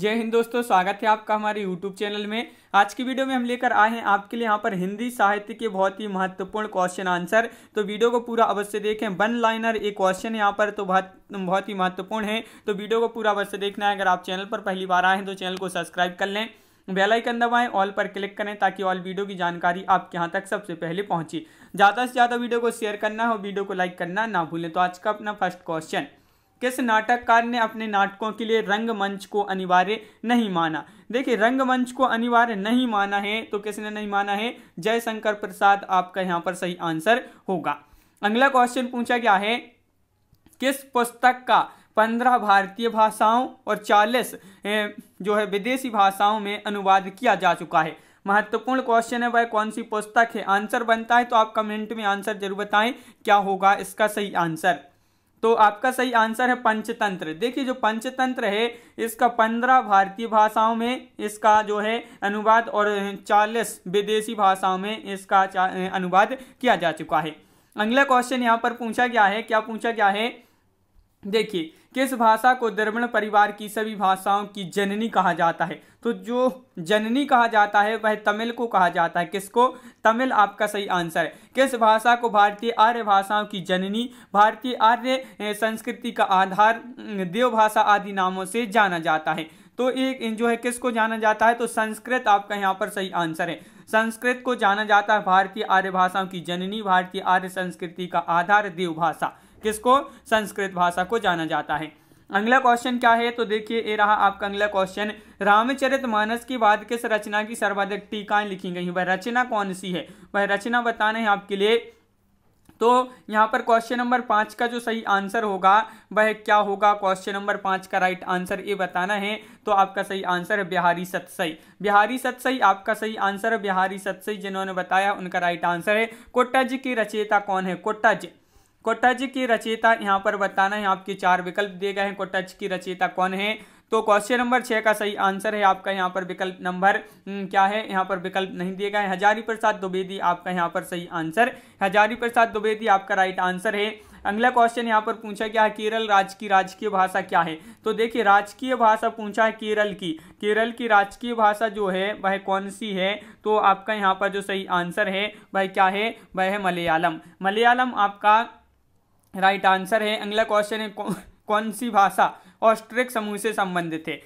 जय हिंद दोस्तों स्वागत है आपका हमारे YouTube चैनल में आज की वीडियो में हम लेकर आए हैं आपके लिए यहाँ पर हिंदी साहित्य के बहुत ही महत्वपूर्ण क्वेश्चन आंसर तो वीडियो को पूरा अवश्य देखें वन लाइनर एक क्वेश्चन यहाँ पर तो बहुत बहुत ही महत्वपूर्ण है तो वीडियो को पूरा अवश्य देखना है अगर आप चैनल पर पहली बार आए हैं तो चैनल को सब्सक्राइब कर लें बेल आइकन दबाएं ऑल पर क्लिक करें ताकि ऑल वीडियो की जानकारी आपके यहाँ तक सबसे पहले पहुंचे ज़्यादा से ज़्यादा वीडियो को शेयर करना हो वीडियो को लाइक करना ना भूलें तो आज का अपना फर्स्ट क्वेश्चन किस नाटककार ने अपने नाटकों के लिए रंगमंच को अनिवार्य नहीं माना देखिए रंगमंच को अनिवार्य नहीं माना है तो किसने नहीं माना है जयशंकर प्रसाद आपका यहाँ पर सही आंसर होगा अगला क्वेश्चन पूछा गया है किस पुस्तक का पंद्रह भारतीय भाषाओं और चालीस जो है विदेशी भाषाओं में अनुवाद किया जा चुका है महत्वपूर्ण क्वेश्चन है वह कौन सी पुस्तक है आंसर बनता है तो आप कमेंट में आंसर जरूर बताएं क्या होगा इसका सही आंसर तो आपका सही आंसर है पंचतंत्र देखिए जो पंचतंत्र है इसका पंद्रह भारतीय भाषाओं में इसका जो है अनुवाद और चालीस विदेशी भाषाओं में इसका अनुवाद किया जा चुका है अगला क्वेश्चन यहाँ पर पूछा गया है क्या पूछा गया है देखिए किस भाषा को द्रविण परिवार की सभी भाषाओं की जननी कहा जाता है तो जो जननी कहा जाता है वह तमिल को कहा जाता है किसको तमिल आपका सही आंसर है किस भाषा को भारतीय आर्य भाषाओं की जननी भारतीय आर्य संस्कृति का आधार देवभाषा आदि नामों से जाना जाता है तो एक जो है किसको जाना जाता है तो संस्कृत आपका यहाँ पर सही आंसर है संस्कृत को जाना जाता है भारतीय आर्य भाषाओं की जननी भारतीय आर्य संस्कृति का आधार देवभाषा किसको संस्कृत भाषा को जाना जाता है अगला क्वेश्चन क्या है तो देखिए ये रहा आपका अगला क्वेश्चन रामचरित मानस की बात किस रचना की सर्वाधिक टीकाएं लिखी गई वह रचना कौन सी है वह रचना बताना है आपके लिए तो यहाँ पर क्वेश्चन नंबर पाँच का जो सही आंसर होगा वह क्या होगा क्वेश्चन नंबर पाँच का राइट आंसर ये बताना है तो आपका सही आंसर है बिहारी सतसई बिहारी सतसई आपका सही आंसर है बिहारी सतसई जिन्होंने बताया उनका राइट आंसर है कोट्टज की रचयिता कौन है कोट्टज कोटज की रचयिता यहाँ पर बताना है आपके चार विकल्प दिए गए हैं कोटज की रचयिता कौन है तो क्वेश्चन नंबर छः का सही आंसर है आपका यहाँ पर विकल्प नंबर हम्म, क्या है यहाँ पर विकल्प नहीं दिए गए हजारी प्रसाद द्विवेदी आपका यहाँ पर सही आंसर हजारी प्रसाद द्विवेदी आपका राइट आंसर है अगला क्वेश्चन यहाँ पर पूछा गया है केरल राज्य की राजकीय भाषा क्या है तो देखिए राजकीय भाषा पूछा है केरल की केरल की राजकीय भाषा जो है वह कौन सी है तो आपका यहाँ पर जो सही आंसर है वह क्या है वह है मलयालम मलयालम आपका राइट आंसर है अगला क्वेश्चन है कौन सी भाषा ऑस्ट्रिक समूह से संबंधित है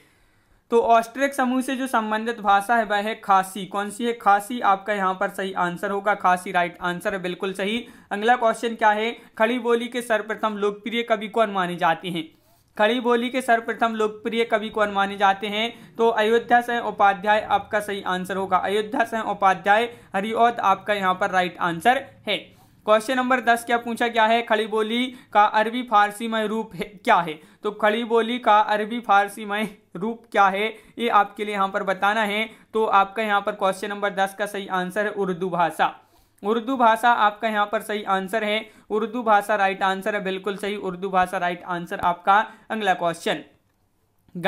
तो ऑस्ट्रिक समूह से जो संबंधित भाषा है वह है खासी कौन सी है खासी आपका यहाँ पर सही आंसर होगा खासी राइट आंसर है बिल्कुल सही अगला क्वेश्चन क्या है खड़ी बोली के सर्वप्रथम लोकप्रिय कवि कौन माने जाते हैं खड़ी बोली के सर्वप्रथम लोकप्रिय कवि कौन माने जाते हैं तो अयोध्या सह उपाध्याय आपका सही आंसर होगा अयोध्या सह उपाध्याय हरिओद आपका यहाँ पर राइट आंसर है क्वेश्चन नंबर दस क्या पूछा क्या है खड़ी बोली का अरबी फारसीमय रूप है क्या है तो खड़ी बोली का अरबी फारसीमय रूप क्या है ये आपके लिए यहाँ पर बताना है तो आपका यहाँ पर क्वेश्चन नंबर दस का सही आंसर है उर्दू भाषा उर्दू भाषा आपका यहाँ पर सही आंसर है उर्दू भाषा राइट आंसर है बिल्कुल सही उर्दू भाषा राइट आंसर आपका अगला क्वेश्चन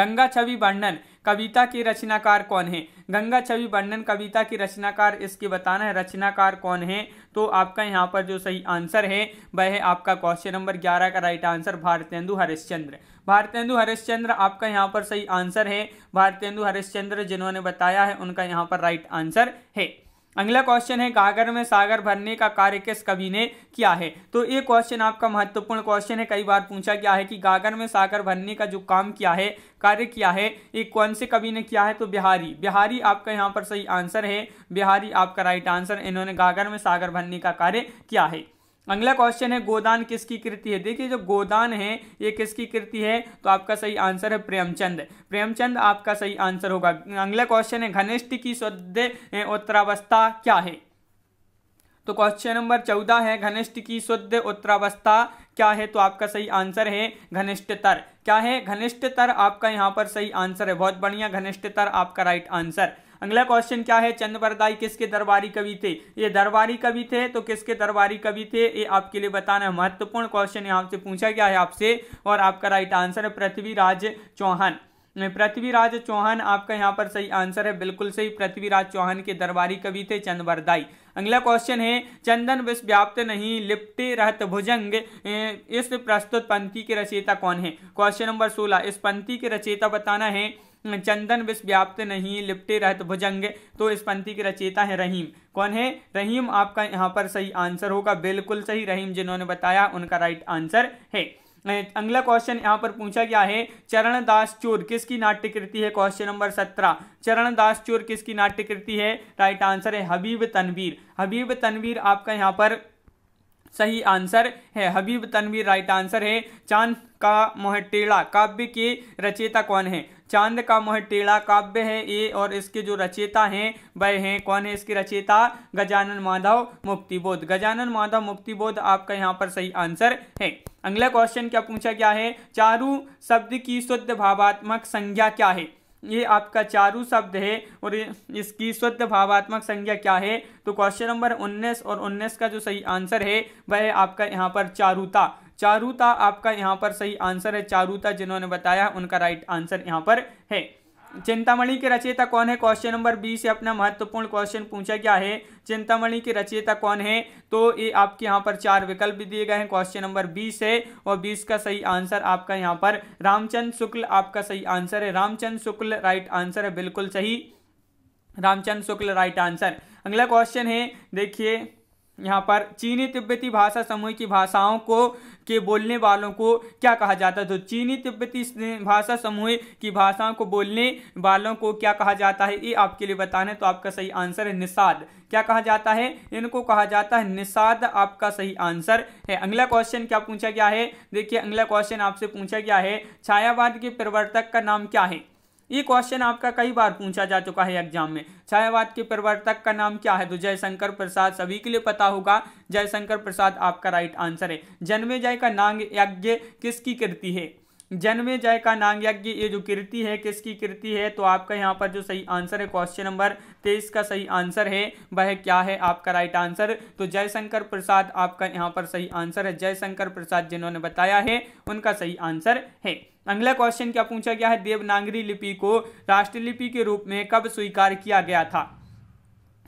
गंगा छवि वर्णन कविता के रचनाकार कौन है गंगा छवि वर्णन कविता के रचनाकार इसके बताना है रचनाकार कौन है तो आपका यहाँ पर जो सही आंसर है वह है आपका क्वेश्चन नंबर ग्यारह का राइट आंसर भारतेंदु हरिश्चंद्र भारतेंदु हरिश्चंद्र आपका यहाँ पर सही आंसर है भारतेंदु हरिश्चंद्र जिन्होंने बताया है उनका यहाँ पर राइट आंसर है अगला क्वेश्चन है गागर में सागर भरने का कार्य किस कवि ने किया है तो ये क्वेश्चन आपका महत्वपूर्ण क्वेश्चन है कई बार पूछा गया है कि गागर में सागर भरने का जो काम किया है कार्य किया है ये कौन से कवि ने किया है तो बिहारी बिहारी आपका यहाँ पर सही आंसर है बिहारी आपका राइट आंसर इन्होंने गागर में सागर भरने का कार्य किया है अगला क्वेश्चन है गोदान किसकी कृति है देखिए जो गोदान है ये किसकी कृति है तो आपका सही आंसर है प्रेमचंद प्रेमचंद आपका सही आंसर होगा अगला क्वेश्चन है घनिष्ठ की शुद्ध उत्तरावस्था क्या है तो क्वेश्चन नंबर चौदह है घनिष्ठ की शुद्ध उत्तरावस्था क्या है तो आपका सही आंसर है घनिष्ठतर क्या है घनिष्ठतर आपका यहाँ पर सही आंसर है बहुत बढ़िया घनिष्ठतर आपका राइट आंसर अगला क्वेश्चन क्या है चंद्रवरदाई किसके दरबारी कवि थे ये दरबारी कवि थे तो किसके दरबारी कवि थे ये आपके लिए बताना है महत्वपूर्ण क्वेश्चन यहाँ से पूछा गया है आपसे और आपका राइट आंसर है पृथ्वीराज चौहान पृथ्वीराज चौहान आपका यहाँ पर सही आंसर है बिल्कुल सही पृथ्वीराज चौहान के दरबारी कवि थे चंद्रवरदाई अगला क्वेश्चन है चंदन विश्व व्याप्त नहीं लिपटे रहत भुजंग इस प्रस्तुत पंक्ति के रचयिता कौन है क्वेश्चन नंबर सोलह इस पंक्ति के रचयिता बताना है चंदन विश्व व्याप्त नहीं लिपटे रहत भुजंग तो इस पंक्ति के रचेता है रहीम कौन है रहीम आपका यहाँ पर सही आंसर होगा बिल्कुल सही रहीम जिन्होंने बताया उनका राइट आंसर है अगला क्वेश्चन यहाँ पर पूछा गया है चरणदास चोर किसकी नाट्य कृति है क्वेश्चन नंबर सत्रह चरणदास चोर किसकी नाट्य कृति है राइट आंसर है हबीब तनवीर हबीब तनवीर आपका यहाँ पर सही आंसर है हबीब तनवीर राइट आंसर है चांद का मोहटेड़ा काव्य के रचेता कौन है चांद का मोह टेढ़ा काव्य है ये और इसके जो रचेता हैं वह हैं कौन है इसके रचेता गजानन माधव मुक्तिबोध गजानन माधव मुक्तिबोध आपका यहाँ पर सही आंसर है अगला क्वेश्चन क्या पूछा गया है चारू शब्द की शुद्ध भावात्मक संज्ञा क्या है ये आपका चारू शब्द है और इसकी शुद्ध भावात्मक संज्ञा क्या है तो क्वेश्चन नंबर 19 और 19 का जो सही आंसर है वह आपका यहाँ पर चारुता चारूता आपका यहाँ पर सही आंसर है चारूता जिन्होंने बताया उनका राइट आंसर यहाँ पर है चिंतामणि के रचयिता कौन है क्वेश्चन नंबर बी से अपना महत्वपूर्ण क्वेश्चन पूछा गया है चिंतामणि के रचयिता कौन है तो ये आपके यहाँ पर चार विकल्प भी दिए गए हैं क्वेश्चन नंबर बीस है और बीस का सही आंसर आपका यहाँ पर रामचंद्र शुक्ल आपका सही आंसर है रामचंद्र शुक्ल राइट आंसर है बिल्कुल सही रामचंद्र शुक्ल राइट आंसर अगला क्वेश्चन है देखिए यहाँ पर चीनी तिब्बती भाषा समूह की भाषाओं को के बोलने वालों को क्या कहा जाता है तो चीनी तिब्बती भाषा समूह की भाषाओं को बोलने वालों को क्या कहा जाता है ये आपके लिए बताना है तो आपका सही आंसर है निषाद क्या कहा जाता है इनको कहा जाता है निषाद आपका सही आंसर है अगला क्वेश्चन क्या पूछा गया है देखिए अगला क्वेश्चन आपसे पूछा गया है छायावाद के प्रवर्तक का नाम क्या है ये क्वेश्चन आपका कई बार पूछा जा चुका है एग्जाम में छायावाद के प्रवर्तक का नाम क्या है तो जयशंकर प्रसाद सभी के लिए पता होगा जयशंकर प्रसाद आपका राइट आंसर है जन्मे जय का नांग यज्ञ किसकी कृति है जन्मे जय का नांग यज्ञ ये जो कृति है किसकी कृति है तो आपका यहाँ पर जो सही आंसर है क्वेश्चन नंबर तेईस का सही आंसर है वह क्या है आपका राइट आंसर तो जयशंकर प्रसाद आपका यहाँ पर सही आंसर है जयशंकर प्रसाद जिन्होंने बताया है उनका सही आंसर है अगला क्वेश्चन क्या पूछा गया है देवनागरी लिपि को राष्ट्रलिपि के रूप में कब स्वीकार किया गया था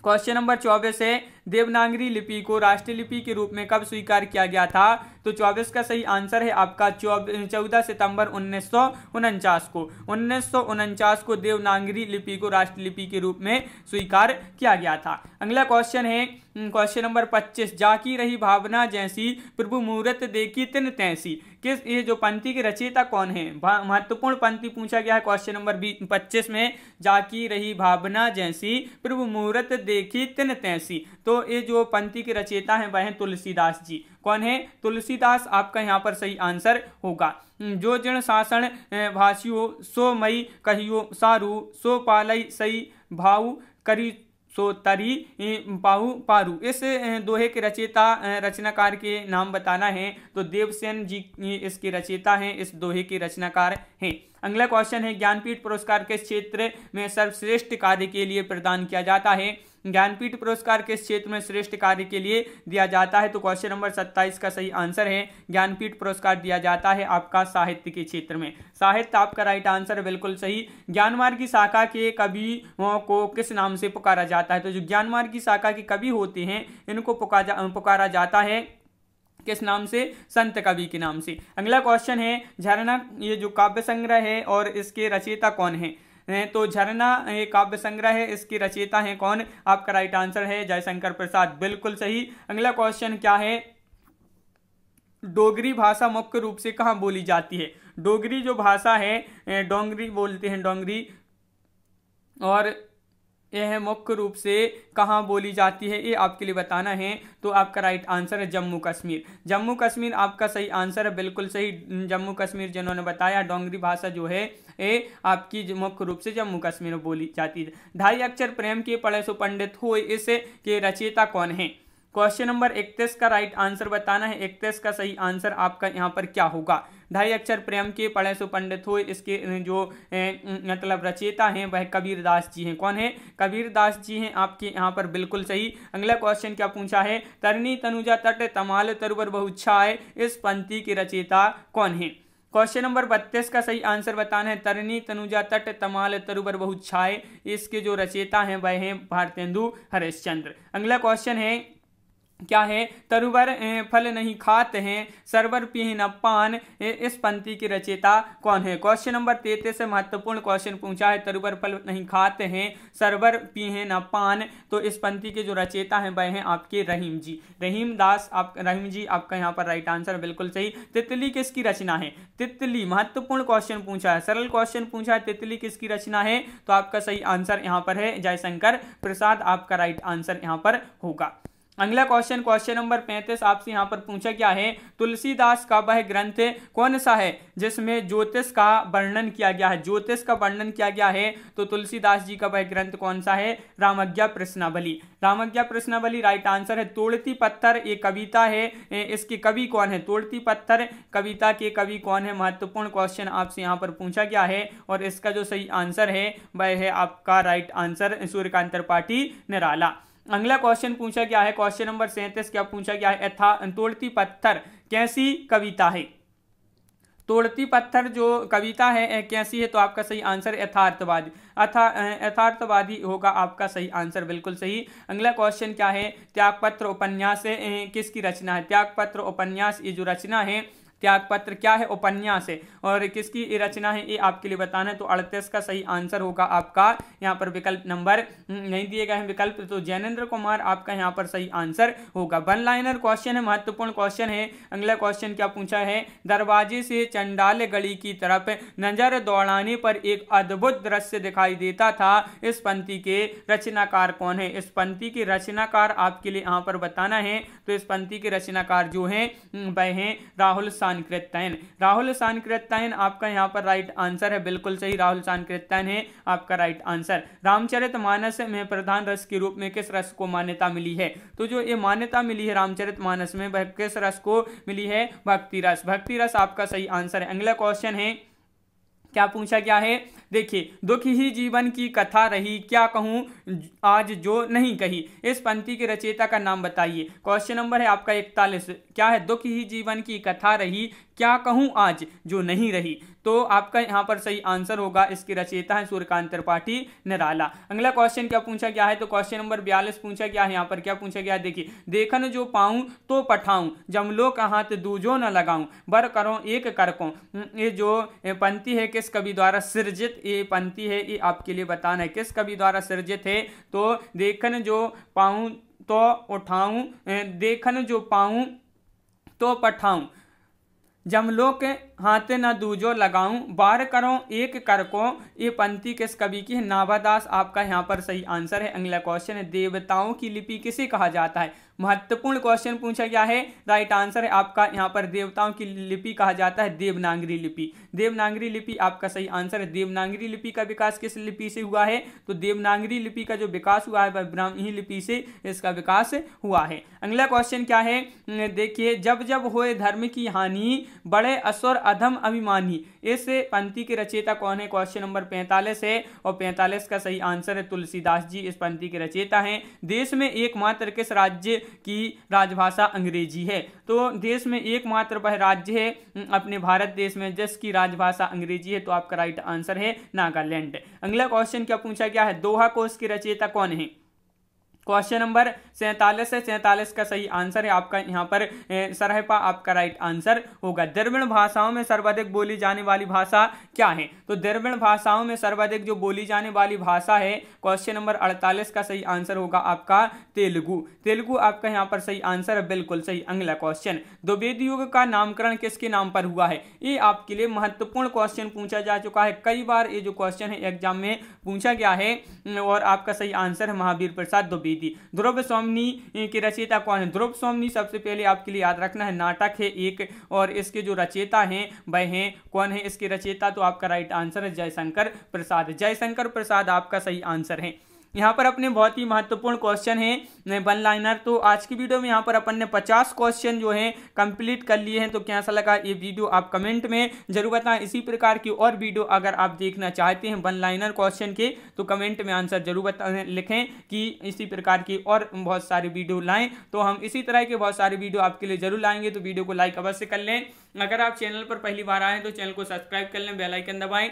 क्वेश्चन नंबर चौबीस है देवनागरी लिपि को राष्ट्रीय लिपि के रूप में कब स्वीकार किया गया था तो चौबीस का सही आंसर है आपका चौदह सितंबर उन्नीस को उन्नीस को देवनागरी लिपि को राष्ट्रीय लिपि के रूप में स्वीकार किया गया था अगला क्वेश्चन है क्वेश्चन नंबर 25 जाकी रही भावना जैसी प्रभु मुहूर्त देखी तिन तैसी किस ये जो पंक्ति के रचयिता कौन है महत्वपूर्ण पंक्ति पूछा गया है क्वेश्चन नंबर पच्चीस में जाकी रही भावना जैसी प्रभु मुहूर्त देखी तिन तैसी तो ये जो पंक्ति के रचयिता हैं वह हैं तुलसीदास जी कौन है तुलसीदास आपका यहाँ पर सही आंसर होगा हम्म, जो जिन शासन भाषियो सो मई कहियो सारू सो पालई सई भाऊ करी सो तरी पाऊ पारू इस दोहे के रचयिता रचनाकार के नाम बताना है तो देवसेन जी इसके रचयिता हैं इस दोहे के रचनाकार हैं अगला क्वेश्चन है ज्ञानपीठ पुरस्कार किस क्षेत्र में सर्वश्रेष्ठ कार्य के लिए प्रदान किया जाता है ज्ञानपीठ पुरस्कार किस क्षेत्र में श्रेष्ठ कार्य के लिए दिया जाता है तो क्वेश्चन नंबर सत्ताईस का सही आंसर है ज्ञानपीठ पुरस्कार दिया जाता है आपका साहित्य के क्षेत्र में साहित्य आपका राइट आंसर बिल्कुल सही मार्ग की शाखा के कवि को किस नाम से पुकारा जाता है तो जो मार्ग की शाखा के कवि होते हैं इनको पुकारा जाता है किस नाम से संत कवि के नाम से अगला क्वेश्चन है झरना ये जो काव्य संग्रह है और इसके रचयिता कौन है तो झरना ये काव्य संग्रह है इसकी रचयिता है कौन आपका राइट आंसर है जयशंकर प्रसाद बिल्कुल सही अगला क्वेश्चन क्या है डोगरी भाषा मुख्य रूप से कहाँ बोली जाती है डोगरी जो भाषा है डोंगरी बोलते हैं डोंगरी और यह मुख्य रूप से कहाँ बोली जाती है ये आपके लिए बताना है तो आपका राइट आंसर है जम्मू कश्मीर जम्मू कश्मीर आपका सही आंसर है बिल्कुल सही जम्मू कश्मीर जिन्होंने बताया डोंगरी भाषा जो है ये आपकी मुख्य रूप से जम्मू कश्मीर में बोली जाती है ढाई अक्षर प्रेम के पढ़े सो पंडित हो इस के रचयिता कौन है क्वेश्चन नंबर इकतीस का राइट आंसर बताना है इकतीस का सही आंसर आपका यहाँ पर क्या होगा ढाई अक्षर प्रेम के पढ़े सो पंडित हो इसके जो मतलब रचेता हैं वह कबीर दास जी हैं कौन है कबीर दास जी हैं आपके यहाँ पर बिल्कुल सही अगला क्वेश्चन क्या पूछा है तरनी तनुजा तट तमाल तरुवर बहुच्छा है इस पंक्ति के रचेता कौन है क्वेश्चन नंबर बत्तीस का सही आंसर बताना है तरनी तनुजा तट तमाल तरुबर बहुत छाए इसके जो रचेता हैं वह हैं भारतेंदु हरिश्चंद्र अगला क्वेश्चन है क्या है तरुवर फल नहीं खाते हैं सरवर पिहन पान इस पंक्ति की रचयिता कौन है क्वेश्चन नंबर तैतीस से महत्वपूर्ण क्वेश्चन पूछा है तरुवर फल नहीं खाते हैं सरवर पिहन पान तो इस पंक्ति के जो रचयिता हैं वह हैं आपके रहीम जी रहीम दास आप रहीम जी आपका यहाँ पर राइट आंसर बिल्कुल सही तितली किसकी रचना है तितली महत्वपूर्ण क्वेश्चन पूछा है सरल क्वेश्चन पूछा है तितली किसकी रचना है तो आपका सही आंसर यहाँ पर है जयशंकर प्रसाद आपका राइट आंसर यहाँ पर होगा अगला क्वेश्चन क्वेश्चन नंबर पैंतीस आपसे यहाँ पर पूछा क्या है तुलसीदास का वह ग्रंथ कौन सा है जिसमें ज्योतिष का वर्णन किया गया है ज्योतिष का वर्णन किया गया है तो तुलसीदास जी का वह ग्रंथ कौन सा है रामज्ञा प्रश्नावली रामज्ञा प्रश्नावली राइट आंसर है तोड़ती पत्थर ये कविता है इसके कवि कौन है तोड़ती पत्थर कविता के कवि कौन है महत्वपूर्ण क्वेश्चन आपसे यहाँ पर पूछा गया है और इसका जो सही आंसर है वह है आपका राइट आंसर सूर्यकांत त्रिपाठी निराला अगला क्वेश्चन पूछा गया है क्वेश्चन नंबर सैंतीस क्या पूछा गया है यथा तोड़ती पत्थर कैसी कविता है तोड़ती पत्थर जो कविता है कैसी है तो आपका सही आंसर यथार्थवादी अथा यथार्थवादी होगा आपका सही आंसर बिल्कुल सही अगला क्वेश्चन क्या है त्यागपत्र उपन्यास किसकी रचना है त्यागपत्र उपन्यास ये जो रचना है त्यागपत्र क्या है उपन्यास है और किसकी रचना है ये आपके लिए बताना है तो अड़तीस का सही आंसर होगा आपका यहाँ पर विकल्प नंबर हम्म, नहीं दिए गए हैं विकल्प तो जैनेन्द्र कुमार आपका यहाँ पर सही आंसर होगा वन लाइनर क्वेश्चन है महत्वपूर्ण क्वेश्चन है अगला क्वेश्चन क्या पूछा है दरवाजे से चंडाल गली की तरफ नजर दौड़ाने पर एक अद्भुत दृश्य दिखाई देता था इस पंक्ति के रचनाकार कौन है इस पंक्ति के रचनाकार आपके लिए यहाँ पर बताना है तो इस पंक्ति के रचनाकार जो है हम्म, वह हैं राहुल सानकृत्यन राहुल सानकृत्यन आपका यहाँ पर राइट आंसर है बिल्कुल सही राहुल सानकृत्यन है आपका राइट आंसर रामचरित मानस में प्रधान रस के रूप में किस रस को मान्यता मिली है तो जो ये मान्यता मिली है रामचरित मानस में किस रस को मिली है भक्ति रस भक्ति रस आपका सही आंसर है अगला क्वेश्चन है क्या पूछा गया है देखिए दुख ही जीवन की कथा रही क्या कहूँ आज जो नहीं कही इस पंक्ति के रचयिता का नाम बताइए क्वेश्चन नंबर है आपका इकतालीस क्या है दुख ही जीवन की कथा रही क्या कहूँ आज जो नहीं रही तो आपका यहाँ पर सही आंसर होगा इसकी रचयिता है सूर्यकांत त्रिपाठी निराला अगला क्वेश्चन क्या पूछा गया है तो क्वेश्चन नंबर बयालीस पूछा गया है यहाँ पर क्या पूछा गया देखिए देखन जो पाऊँ तो पठाऊँ लो का हाथ दूजो न लगाऊं बर करो एक करको हम्म, ये जो पंक्ति है किस कवि द्वारा सृजित ये पंक्ति है ये आपके लिए बताना है किस कवि द्वारा सृजित है तो देखन जो पाऊँ तो उठाऊँ देखन जो पाऊँ तो पठाऊँ जमलोक हाथ न दूजो लगाऊं बार करो एक कर को ये पंक्ति किस कवि की है नाभादास आपका यहाँ पर सही आंसर है अगला क्वेश्चन है देवताओं की लिपि किसे कहा जाता है महत्वपूर्ण क्वेश्चन पूछा गया है राइट आंसर है आपका यहाँ पर देवताओं की लिपि कहा जाता है देवनागरी लिपि देवनागरी लिपि आपका सही आंसर है देवनागरी लिपि का विकास किस लिपि से हुआ है तो देवनागरी लिपि का जो विकास हुआ है वह ब्राह्मी लिपि से इसका विकास हुआ है अगला क्वेश्चन क्या है देखिए जब जब हुए धर्म की हानि बड़े असुर अधम अभिमानी इस पंक्ति के रचेता कौन है क्वेश्चन नंबर पैंतालीस है और पैंतालीस का सही आंसर है तुलसीदास जी इस पंक्ति के रचेता हैं देश में एकमात्र किस राज्य की राजभाषा अंग्रेजी है तो देश में एकमात्र वह राज्य है अपने भारत देश में जिसकी राजभाषा अंग्रेजी है तो आपका राइट आंसर है नागालैंड अगला क्वेश्चन क्या पूछा गया है दोहा कोष की रचयिता कौन है क्वेश्चन नंबर सैंतालीस है सैंतालीस का सही आंसर है आपका यहाँ पर सरहपा आपका राइट आंसर होगा द्रविण भाषाओं में सर्वाधिक बोली जाने वाली भाषा क्या है तो द्रविण भाषाओं में सर्वाधिक जो बोली जाने वाली भाषा है क्वेश्चन नंबर अड़तालीस का सही आंसर होगा आपका तेलुगु तेलुगु आपका यहाँ पर सही आंसर है बिल्कुल सही अगला क्वेश्चन द्विवेद युग का नामकरण किसके नाम पर हुआ है ये आपके लिए महत्वपूर्ण क्वेश्चन पूछा जा चुका है कई बार ये जो क्वेश्चन है एग्जाम में पूछा गया है और आपका सही आंसर है महावीर प्रसाद द्विवेदी की थी ध्रुव सोमनी के रचयिता कौन है ध्रुव सोमनी सबसे पहले आपके लिए याद रखना है नाटक है एक और इसके जो रचयिता हैं वह हैं कौन है इसके रचयिता तो आपका राइट आंसर है जयशंकर प्रसाद जयशंकर प्रसाद आपका सही आंसर है यहाँ पर अपने बहुत ही महत्वपूर्ण क्वेश्चन है वन लाइनर तो आज की वीडियो में यहाँ पर अपन ने पचास क्वेश्चन जो है कंप्लीट कर लिए हैं तो कैसा लगा ये वीडियो आप कमेंट में जरूर बताएं इसी प्रकार की और वीडियो अगर आप देखना चाहते हैं वन लाइनर क्वेश्चन के तो कमेंट में आंसर जरूर बताए लिखें कि इसी प्रकार की और बहुत सारी वीडियो लाएँ तो हम इसी तरह के बहुत सारे वीडियो आपके लिए जरूर लाएंगे तो वीडियो को लाइक अवश्य कर लें अगर आप चैनल पर पहली बार आए तो चैनल को सब्सक्राइब कर लें बेलाइकन दबाएँ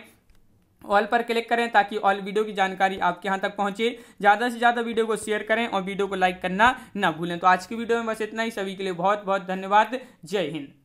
ऑल पर क्लिक करें ताकि ऑल वीडियो की जानकारी आपके यहाँ तक पहुँचे ज़्यादा से ज़्यादा वीडियो को शेयर करें और वीडियो को लाइक करना ना भूलें तो आज की वीडियो में बस इतना ही सभी के लिए बहुत बहुत धन्यवाद जय हिंद